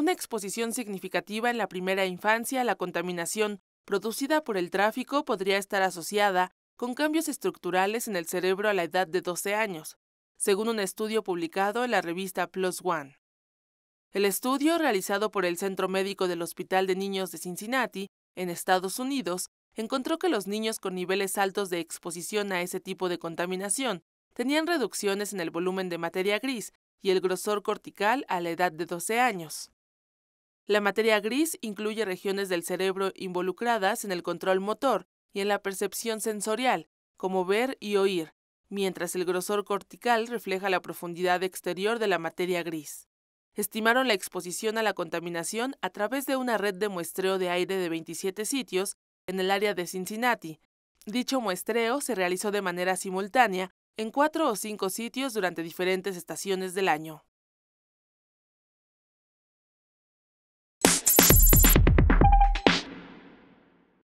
una exposición significativa en la primera infancia a la contaminación producida por el tráfico podría estar asociada con cambios estructurales en el cerebro a la edad de 12 años, según un estudio publicado en la revista Plus One. El estudio realizado por el Centro Médico del Hospital de Niños de Cincinnati, en Estados Unidos, encontró que los niños con niveles altos de exposición a ese tipo de contaminación tenían reducciones en el volumen de materia gris y el grosor cortical a la edad de 12 años. La materia gris incluye regiones del cerebro involucradas en el control motor y en la percepción sensorial, como ver y oír, mientras el grosor cortical refleja la profundidad exterior de la materia gris. Estimaron la exposición a la contaminación a través de una red de muestreo de aire de 27 sitios en el área de Cincinnati. Dicho muestreo se realizó de manera simultánea en cuatro o cinco sitios durante diferentes estaciones del año.